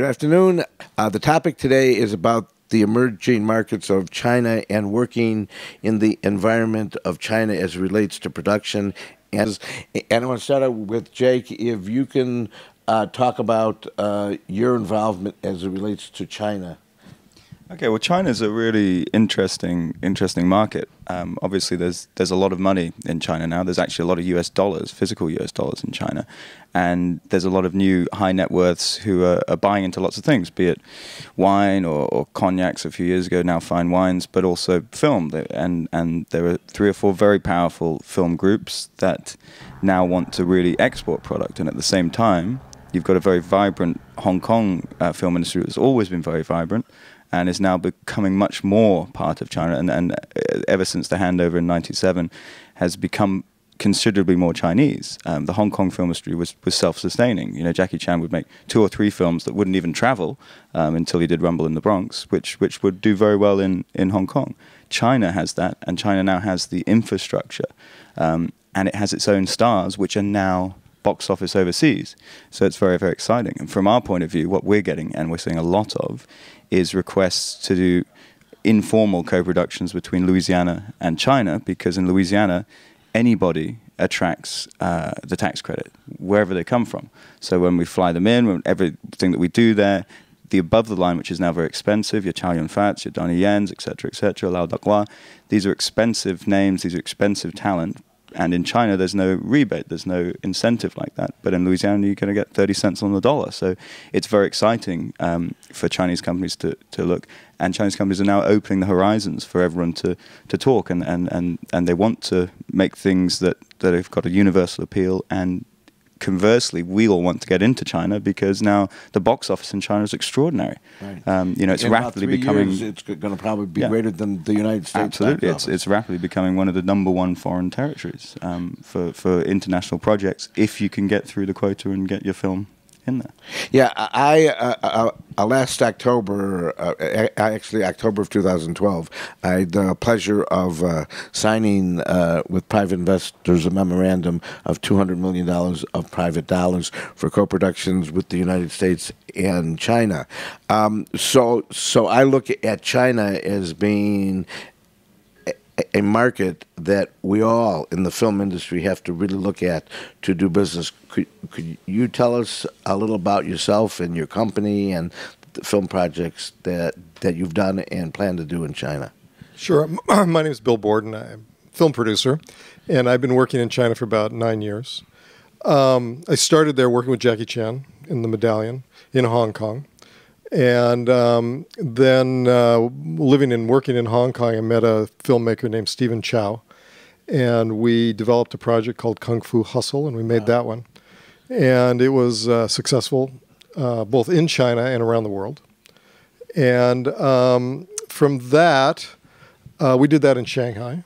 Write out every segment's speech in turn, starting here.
Good afternoon. Uh, the topic today is about the emerging markets of China and working in the environment of China as relates to production. And, and I want to start out with Jake. If you can uh, talk about uh, your involvement as it relates to China. Okay, well, China's a really interesting, interesting market. Um, obviously, there's there's a lot of money in China now. There's actually a lot of U.S. dollars, physical U.S. dollars in China, and there's a lot of new high net worths who are, are buying into lots of things, be it wine or, or, cognacs a few years ago, now fine wines, but also film. And and there are three or four very powerful film groups that now want to really export product, and at the same time, you've got a very vibrant Hong Kong uh, film industry that's always been very vibrant and is now becoming much more part of China. And, and uh, ever since the handover in 97, has become considerably more Chinese. Um, the Hong Kong film industry was, was self-sustaining. You know, Jackie Chan would make two or three films that wouldn't even travel um, until he did Rumble in the Bronx, which which would do very well in in Hong Kong. China has that, and China now has the infrastructure, um, and it has its own stars, which are now box office overseas. So it's very, very exciting. And from our point of view, what we're getting, and we're seeing a lot of, is requests to do informal co productions between Louisiana and China, because in Louisiana, anybody attracts uh, the tax credit wherever they come from. So when we fly them in, when everything that we do there, the above the line, which is now very expensive, your Chao Yun Fats, your Donnie Yens, etc., etc., Lao Dakwa, these are expensive names, these are expensive talent, and in China, there's no rebate, there's no incentive like that. But in Louisiana, you're going to get 30 cents on the dollar. So it's very exciting um, for Chinese companies to, to look. And Chinese companies are now opening the horizons for everyone to, to talk, and, and, and, and they want to make things that, that have got a universal appeal and conversely, we all want to get into China because now the box office in China is extraordinary. Right. Um, you know, it's in rapidly becoming. Years, it's going to probably be yeah. greater than the United States. Absolutely, it's, it's rapidly becoming one of the number one foreign territories um, for for international projects if you can get through the quota and get your film in there. Yeah, I, uh, uh, uh, last October, uh, actually October of 2012, I had the pleasure of signing with private investors a memorandum of 200 million dollars of private dollars for co-productions with the United States and China. Um, so, so I look at China as being a market that we all in the film industry have to really look at to do business. Could, could you tell us a little about yourself and your company and the film projects that, that you've done and plan to do in China? Sure. My name is Bill Borden. I'm a film producer, and I've been working in China for about nine years. Um, I started there working with Jackie Chan in the Medallion in Hong Kong. And um, then uh, living and working in Hong Kong, I met a filmmaker named Stephen Chow. And we developed a project called Kung Fu Hustle, and we made wow. that one. And it was uh, successful uh, both in China and around the world. And um, from that, uh, we did that in Shanghai.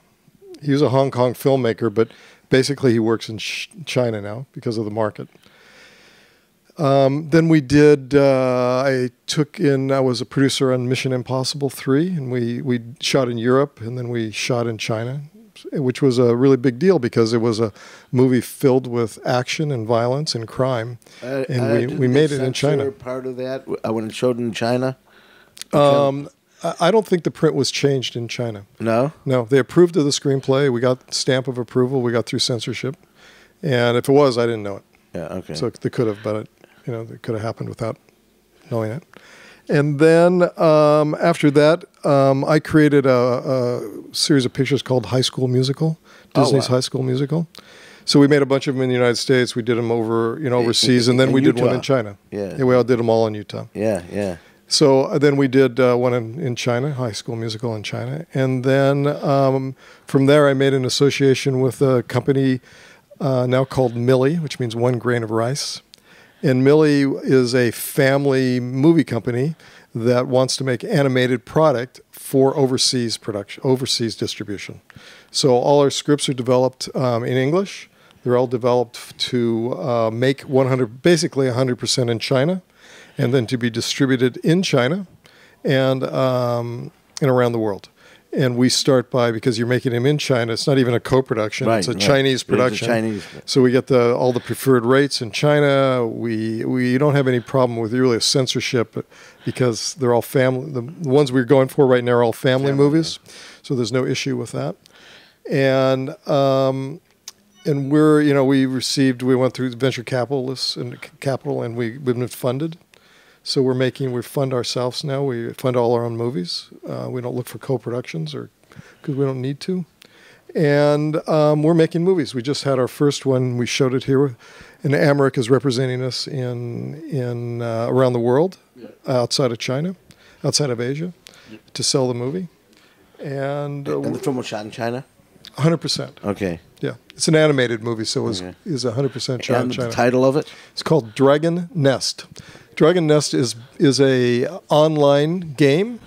He was a Hong Kong filmmaker, but basically he works in China now because of the market. Um, then we did. Uh, I took in. I was a producer on Mission Impossible Three, and we we shot in Europe, and then we shot in China, which was a really big deal because it was a movie filled with action and violence and crime, and we, we made it in China. Part of that uh, when it showed in China. Um, I don't think the print was changed in China. No, no, they approved of the screenplay. We got stamp of approval. We got through censorship, and if it was, I didn't know it. Yeah, okay. So they could have, but you know that could have happened without knowing it. And then um, after that, um, I created a, a, series of pictures called High School Musical, oh, Disney's oh, wow. High School Musical. So we made a bunch of them in the United States. We did them over, you know, overseas, and then we Utah. did one in China. Yeah. yeah, we all did them all in Utah. Yeah, yeah. So uh, then we did uh, one in, in China, High School Musical in China, and then um, from there I made an association with a company uh, now called Millie, which means one grain of rice. And Millie is a family movie company that wants to make animated product for overseas production, overseas distribution. So all our scripts are developed um, in English. They're all developed to uh, make 100, basically 100% in China, and then to be distributed in China and um, and around the world and we start by because you're making him in China. It's not even a co-production; right, it's a right. Chinese production. A Chinese. So we get the all the preferred rates in China. We we don't have any problem with really a censorship because they're all family. The ones we're going for right now are all family, family movies, yeah. so there's no issue with that. And um, and we're you know we received we went through venture capitalists and capital and we we've been funded. So we're making, we fund ourselves now. We fund all our own movies. Uh, we don't look for co-productions or because we don't need to. And um, we're making movies. We just had our first one. We showed it here, and America is representing us in in uh, around the world, yeah. outside of China, outside of Asia, yeah. to sell the movie. And, uh, and the film was shot in China. Hundred percent. Okay. Yeah. It's an animated movie, so is okay. is 100% John and China. the title of it? It's called Dragon Nest. Dragon Nest is is a online game,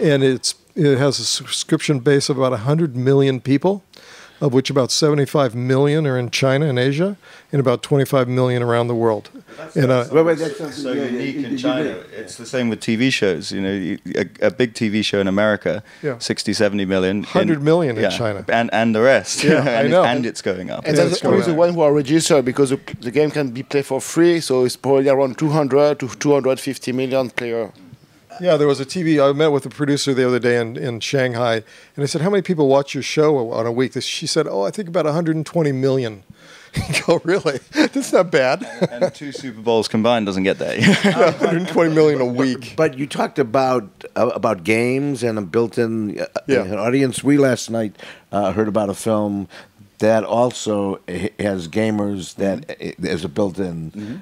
and it's it has a subscription base of about 100 million people of which about 75 million are in China and Asia, and about 25 million around the world. That's, and, uh, so unique yeah, in China. It's the same with TV shows. You know, a, a big TV show in America, yeah. 60, 70 million. 100 in, million in China. And, and the rest. Yeah, and, I know. and it's going up. And that's always the one who are registered because the, the game can be played for free, so it's probably around 200 to 250 million player yeah, there was a TV. I met with a producer the other day in, in Shanghai, and I said, How many people watch your show on a week? She said, Oh, I think about 120 million. go, really? That's not bad. and, and two Super Bowls combined doesn't get that. 120 million a week. But you talked about uh, about games and a built-in uh, yeah. audience. We last night uh, heard about a film that also has gamers that mm-hmm. is a built-in mm-hmm.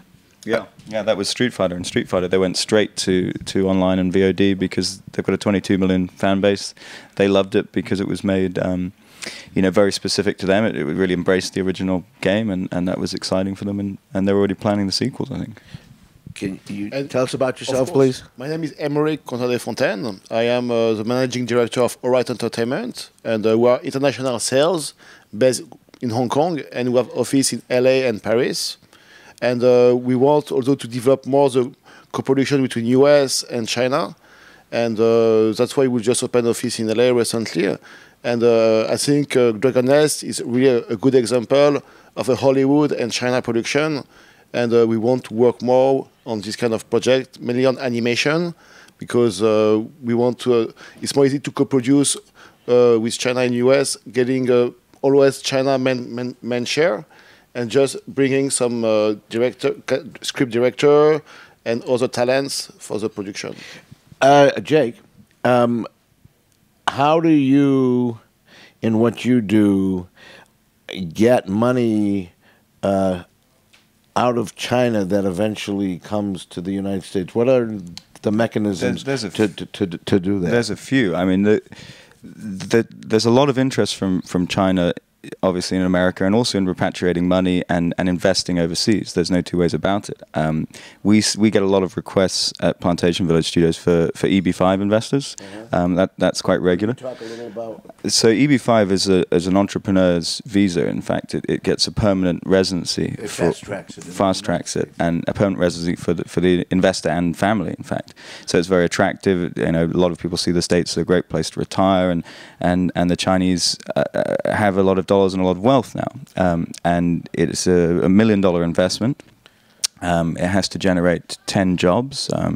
Yeah, yeah, that was Street Fighter and Street Fighter. They went straight to to online and VOD because they've got a 22 million fan base. They loved it because it was made, um, you know, very specific to them. It, it, really embraced the original game, and, and that was exciting for them. And, and they're already planning the sequels, I think. Can you and tell us about yourself, please? My name is Emery Contade Fontaine. I am uh, the managing director of Alright Entertainment, and uh, we are international sales based in Hong Kong, and we have office in LA and Paris. And uh, we want also to develop more the cooperation between US and China. And uh, that's why we just opened office in LA recently. And uh, I think uh, Dragon Nest is really a, a, good example of a Hollywood and China production. And uh, we want to work more on this kind of project, mainly on animation, because uh, we want to, uh, it's more easy to co-produce with China and US, getting always China main, main, main share and just bringing some uh, director, script director, and other talents for the production. Uh, Jake, um, how do you, in what you do, get money uh, out of China that eventually comes to the United States? What are the mechanisms there's, there's to, to, to, to, do that? There's a few. I mean, the, the, there's a lot of interest from, from China obviously in America and also in repatriating money and, and investing overseas. There's no two ways about it. Um, we, we get a lot of requests at Plantation Village Studios for, for EB5 investors. Mm-hmm. Um, that, that's quite regular. So EB5 is, a, is an entrepreneur's visa. In fact, it, it gets a permanent residency. It for, fast tracks it. Fast tracks it and a permanent residency for the, for the investor and family, in fact. So it's very attractive. You know, a lot of people see the States as a great place to retire and, and, and the Chinese uh, uh have a lot of dollars and a lot of wealth now, um, and it's a, a, million dollar investment. Um, it has to generate ten jobs um,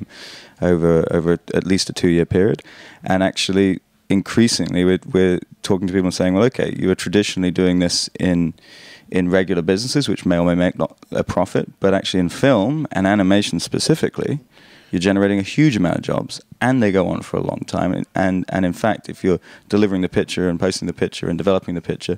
over over at least a two year period, and actually increasingly we're, we're talking to people and saying, well, okay, you were traditionally doing this in in regular businesses, which may or may make not a profit, but actually in film and animation specifically, you're generating a huge amount of jobs and they go on for a long time. And, and, in fact, if you're delivering the picture and posting the picture and developing the picture,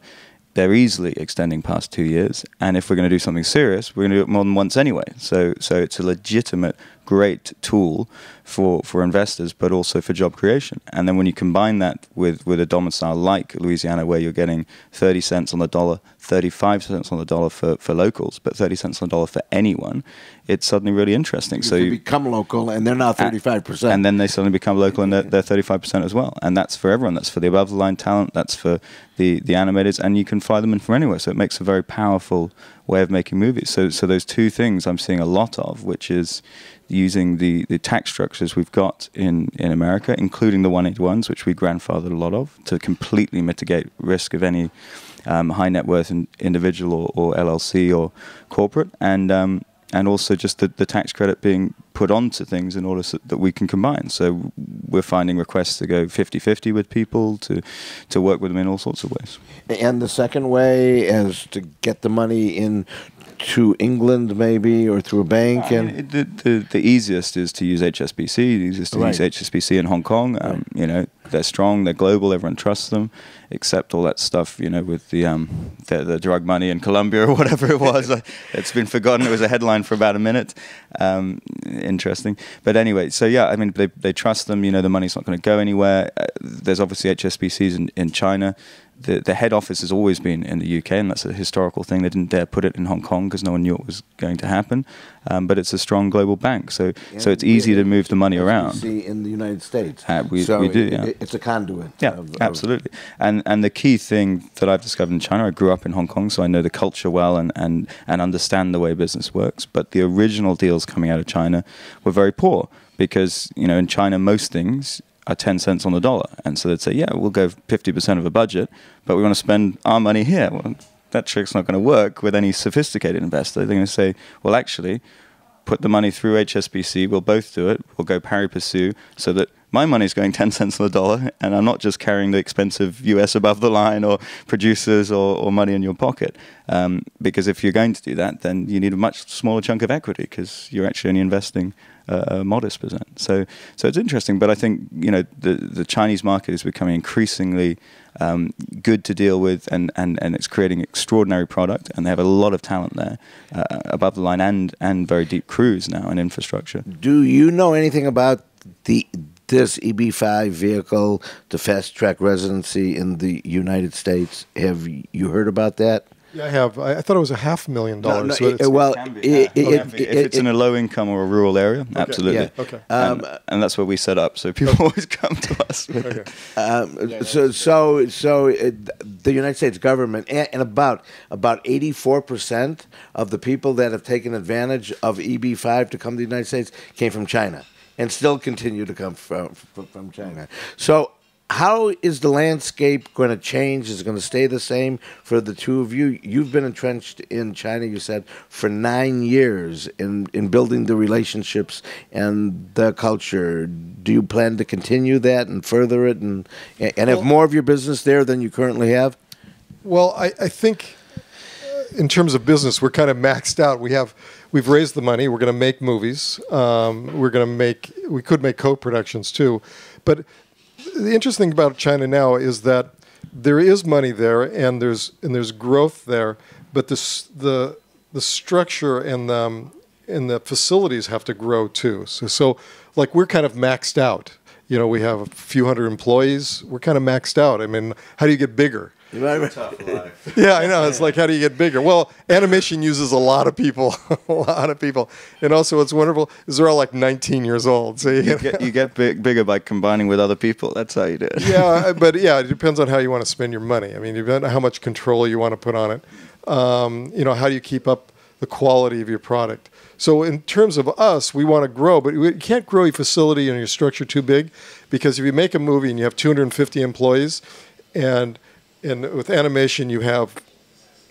they're easily extending past two years. And if we're going to do something serious, we're going to do it more than once anyway. So, so it's a legitimate, great tool for, for investors, but also for job creation. And then when you combine that with, with a domicile like Louisiana, where you're getting 30 cents on the dollar 35 cents on the dollar for, for locals, but 30 cents on the dollar for anyone, it's suddenly really interesting. so you become local and they're now 35%. And then they suddenly become local and they're, they're 35% as well. And that's for everyone. That's for the above the line talent, that's for the, the animators, and you can fly them in from anywhere. So it makes a very powerful way of making movies. So, so those two things I'm seeing a lot of, which is using the, the tax structures we've got in, in America, including the 181s, which we grandfathered a lot of, to completely mitigate risk of any um, high net worth individual or, or LLC or corporate, and um, and also just the, the tax credit being put onto things in order so that we can combine. So we're finding requests to go 50-50 with people to to work with them in all sorts of ways. And the second way is to get the money in to England maybe or through a bank? And I mean, the, the, the easiest is to use HSBC. The easiest to right. use HSBC in Hong Kong. Um, right. You know, they're strong, they're global, everyone trusts them. Except all that stuff, you know, with the um, the, the drug money in Colombia or whatever it was. Uh, it's been forgotten. It was a headline for about a minute. Um, interesting, but anyway, so yeah, I mean, they they trust them. You know, the money's not going to go anywhere. Uh, there's obviously HSBCs in in China the, the head office has always been in the UK, and that's a historical thing. They didn't dare put it in Hong Kong because no one knew it was going to happen. Um, but it's a strong global bank, so so it's easy to move the money around. see in the United States, uh, we, so we do. It, yeah. It's a conduit. Yeah, of absolutely. And and the key thing that I've discovered in China, I grew up in Hong Kong, so I know the culture well and and and understand the way business works. But the original deals coming out of China were very poor because you know in China most things are 10 cents on the dollar. And so they'd say, yeah, we'll go 50% of a budget, but we want to spend our money here. Well, that trick's not going to work with any sophisticated investor. They're going to say, well, actually, put the money through HSBC. We'll both do it. We'll go pari pursue so that my money's going 10 cents on the dollar and I'm not just carrying the expensive US above the line or producers or, or money in your pocket. Um, because if you're going to do that, then you need a much smaller chunk of equity because you're actually only investing – a, a modest percent. So, so it's interesting. But I think you know the the Chinese market is becoming increasingly um, good to deal with, and, and, and it's creating extraordinary product, and they have a lot of talent there, uh, above the line and and very deep crews now and infrastructure. Do you know anything about the this EB5 vehicle the fast track residency in the United States? Have you heard about that? Yeah, I have. I, I thought it was a half million dollars. No, no, well, it it's in a low income or a rural area, okay. absolutely. Yeah. Okay. Um, and, and, that's where we set up, so people okay. always come to us. um, so, so, so it, the United States government and, and about about eighty four percent of the people that have taken advantage of EB five to come to the United States came from China and still continue to come from, from China. So how is the landscape going to change? Is it going to stay the same for the two of you? You've been entrenched in China, you said, for nine years in, in building the relationships and the culture. Do you plan to continue that and further it and, and well, have more of your business there than you currently have? Well, I, I think uh, in terms of business, we're kind of maxed out. We have we've raised the money. We're going to make movies. Um, we're going to make we could make co-productions too, but the interesting thing about China now is that there is money there and there's and there's growth there, but the the the structure and the um, and the facilities have to grow too. So so like we're kind of maxed out. You know, we have a few hundred employees. We're kind of maxed out. I mean, how do you get bigger? yeah, I know. It's like how do you get bigger? Well, animation uses a lot of people, a lot of people, and also what's wonderful is they're all like 19 years old. So you, you get you get big, bigger by combining with other people. That's how you do it. yeah, but yeah, it depends on how you want to spend your money. I mean, depends on how much control you want to put on it. Um, you know, how do you keep up the quality of your product? So in terms of us, we want to grow, but you can't grow your facility and your structure too big, because if you make a movie and you have 250 employees, and and with animation you have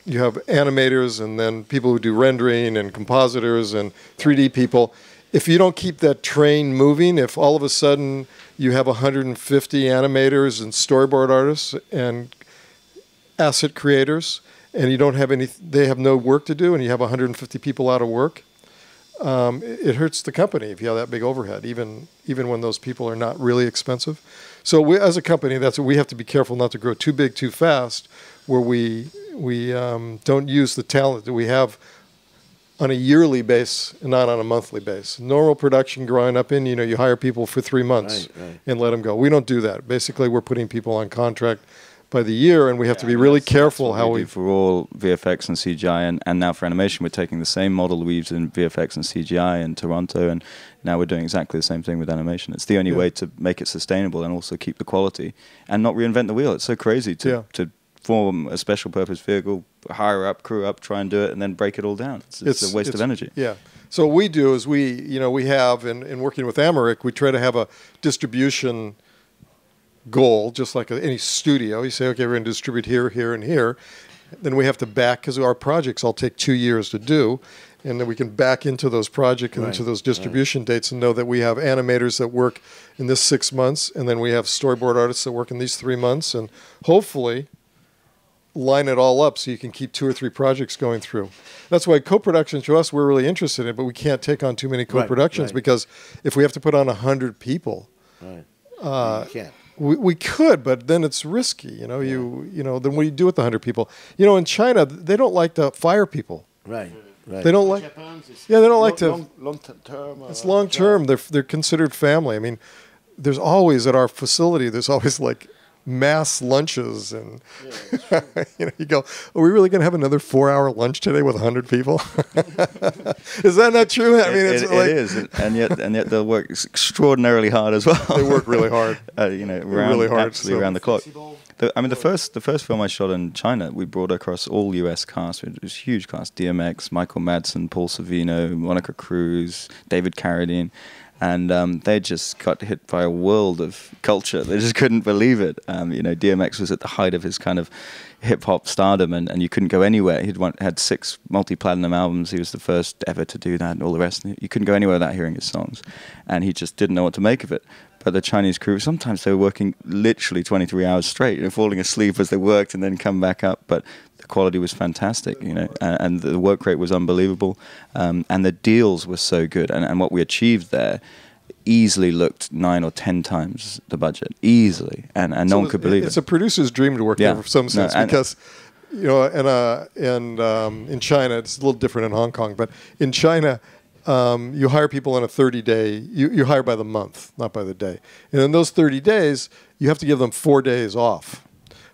you have animators and then people who do rendering and compositors and 3D people. If you don't keep that train moving, if all of a sudden you have 150 animators and storyboard artists and asset creators, and you don't have any, they have no work to do, and you have 150 people out of work, um, it, it hurts the company if you have that big overhead, even even when those people are not really expensive. So we, as a company, that's we have to be careful not to grow too big too fast, where we we um, don't use the talent that we have on a yearly base and not on a monthly base. Normal production growing up in, you know, you hire people for three months right, right. and let them go. We don't do that. Basically, we're putting people on contract by the year, and we have yeah, to be really careful how we, we for all VFX and CGI, and, and now for animation, we're taking the same model we use in VFX and CGI in Toronto, and now we're doing exactly the same thing with animation. It's the only yeah. way to make it sustainable and also keep the quality and not reinvent the wheel. It's so crazy to, yeah. to form a special purpose vehicle, hire up, crew up, try and do it, and then break it all down. It's, it's, it's a waste it's, of energy. Yeah. So what we do is we, you know, we have, in, in working with Americ, we try to have a distribution goal, just like any studio. You say, okay, we're going to distribute here, here, and here. Then we have to back, because our projects all take two years to do and then we can back into those project and right. into those distribution right. dates and know that we have animators that work in this six months and then we have storyboard artists that work in these three months and hopefully line it all up so you can keep two or three projects going through that's why co-production to us we're really interested in but we can't take on too many co-productions right, because if we have to put on 100 people uh, can't. We, we could, but then it's risky. You know, yeah. you you know, then what do you do with hundred people? You know, in China, they don't like to fire people. Right. Right. They don't like. Yeah, they don't long, like to. Long, long term. it's uh, long term. They're they're considered family. I mean, there's always at our facility. There's always like mass lunches and yeah, you know you go are we really going to have another four hour lunch today with 100 people is that not true i mean it, like... it is and yet and yet they'll work extraordinarily hard as well they work really hard uh, you know around, really hard absolutely so. around the clock the, i mean the first the first film i shot in china we brought across all us cast which was huge cast dmx michael madsen paul savino monica cruz david carradine and um, they just got hit by a world of culture. They just couldn't believe it. Um, you know, DMX was at the height of his kind of hip hop stardom, and, and you couldn't go anywhere. He'd won, had six multi platinum albums. He was the first ever to do that, and all the rest. You couldn't go anywhere without hearing his songs, and he just didn't know what to make of it. But the Chinese crew sometimes they were working literally 23 hours straight, you know, falling asleep as they worked and then come back up. But the quality was fantastic, you know, and, and the work rate was unbelievable, um, and the deals were so good, and, and what we achieved there easily looked nine or ten times the budget easily, and, and so no one could believe it's it. It's a producer's dream to work yeah. there, for some sense, no, because you know, in uh, in um, in China, it's a little different in Hong Kong, but in China, um, you hire people on a 30 day, you, you hire by the month, not by the day. And in those 30 days, you have to give them four days off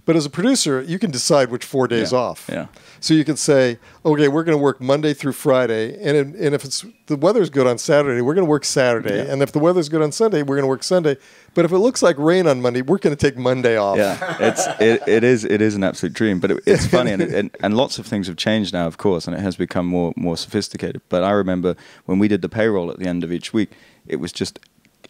but as a producer, you can decide which four days yeah. off. Yeah. So you can say, okay, we're going to work Monday through Friday, and in, and if it's the weather's good on Saturday, we're going to work Saturday, yeah. and if the weather's good on Sunday, we're going to work Sunday. But if it looks like rain on Monday, we're going to take Monday off. Yeah, it's it, it is it is an absolute dream. But it, it's funny, and, and, and lots of things have changed now, of course, and it has become more more sophisticated. But I remember when we did the payroll at the end of each week, it was just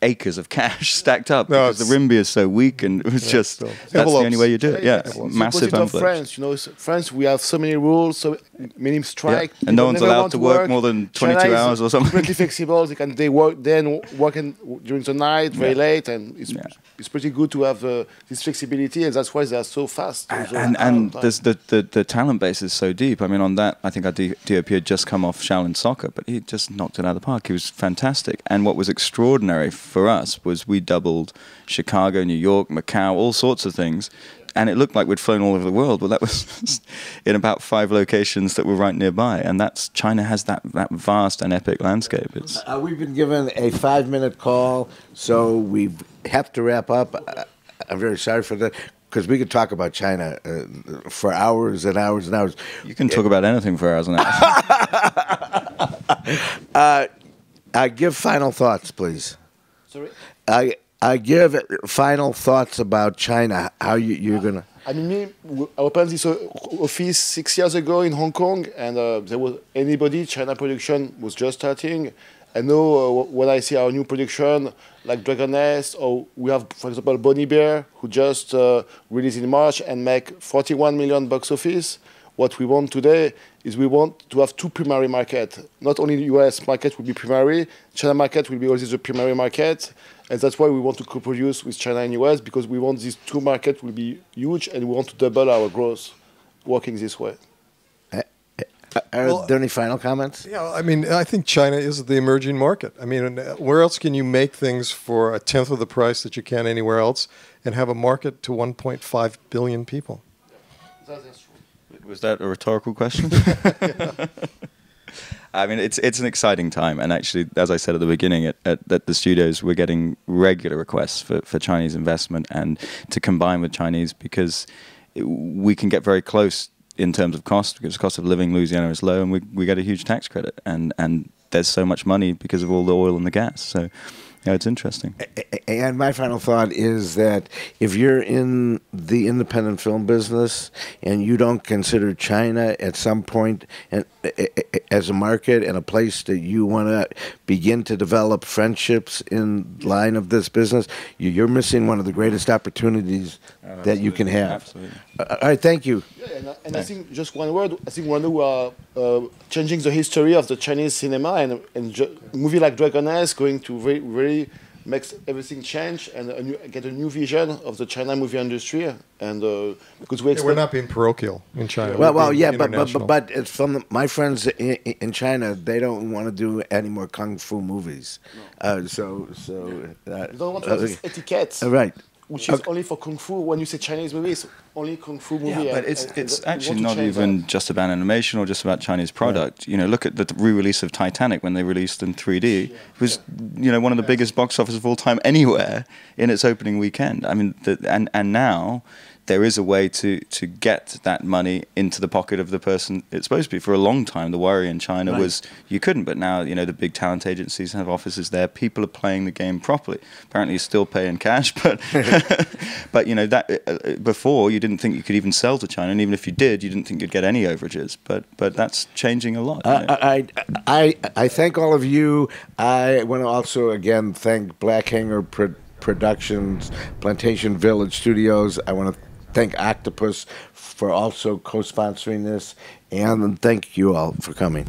acres of cash stacked up no, because the rimbi is so weak, and it was yeah, just so. that's envelopes. the only way you do it. Yeah, yeah massive envelopes. France, you know, France, we have so many rules, so minimum strike, yeah. and no one's allowed to work, work, more than 22 China hours or something. Pretty flexible, they can they work then working during the night very late, and it's it's pretty good to have uh, this flexibility, and that's why they are so fast. And so and, and the, the the talent base is so deep. I mean, on that, I think our DOP had just come off Shaolin soccer, but he just knocked it out of the park. He was fantastic, and what was extraordinary for us was we doubled Chicago, New York, Macau, all sorts of things. And it looked like we'd flown all over the world. Well, that was in about five locations that were right nearby. And that's China has that, that vast and epic landscape. It's uh, we've been given a five minute call, so we have to wrap up. Uh, I'm very sorry for that because we could talk about China uh, for hours and hours and hours. You can talk it, about anything for hours and hours. uh, uh, give final thoughts, please. Sorry. I I give final thoughts about China. How you you're uh, gonna? I mean, me, I opened this office six years ago in Hong Kong, and uh, there was anybody. China production was just starting. I know uh, when I see our new production, like Dragon Nest, or we have, for example, Bonnie Bear, who just uh, released in March and make 41 million box office. What we want today is we want to have two primary markets. Not only the US market will be primary, China market will be also the primary market. And that's why we want to co-produce with China and US because we want these two markets will be huge and we want to double our growth working this way. Eh, eh, Are well, there any final comments? Yeah, I mean, I think China is the emerging market. I mean, where else can you make things for a tenth of the price that you can anywhere else and have a market to 1.5 billion people? Was that a rhetorical question? I mean, it's it's an exciting time, and actually, as I said at the beginning, at, at, at, the studios, we're getting regular requests for, for Chinese investment and to combine with Chinese because it, we can get very close in terms of cost because the cost of living in Louisiana is low, and we we get a huge tax credit, and and there's so much money because of all the oil and the gas, so yeah, it's interesting. And my final thought is that if you're in the independent film business and you don't consider China at some point as a market and a place that you want to begin to develop friendships in line of this business, you're missing one of the greatest opportunities oh, that you can have. Absolutely. Uh, all right, thank you. Yeah, and, uh, and I think just one word. I think one who are uh, changing the history of the Chinese cinema and, and movie like Dragon Eyes going to very, very really makes everything change and a new, get a new vision of the China movie industry. And uh, because we yeah, we're not being parochial in China. Well, well, yeah, but, but but from the, my friends in, in, China, they don't want to do any more kung fu movies. No. Uh, so so that uh, they don't want to have okay. Uh, etiquettes. Right which is okay. only for kung fu. When you say Chinese movie, it's only kung fu movie. Yeah, but and, it's and, it's and actually not even that. just about animation or just about Chinese product. Yeah. You know, look at the re-release of Titanic when they released in 3D. Yeah. It was yeah. you know one of the biggest box office of all time anywhere in its opening weekend. I mean, the, and and now there is a way to to get that money into the pocket of the person it's supposed to be. For a long time, the worry in China right. was you couldn't, but now you know the big talent agencies have offices there. People are playing the game properly. Apparently, you still pay in cash, but but you know that uh, uh, before you didn't think you could even sell to China, and even if you did, you didn't think you'd get any overages. But but that's changing a lot. Uh, I, I I thank all of you. I want to also again thank Black Pro Productions, Plantation Village Studios. I want to thank Octopus for also co sponsoring this. And thank you all for coming.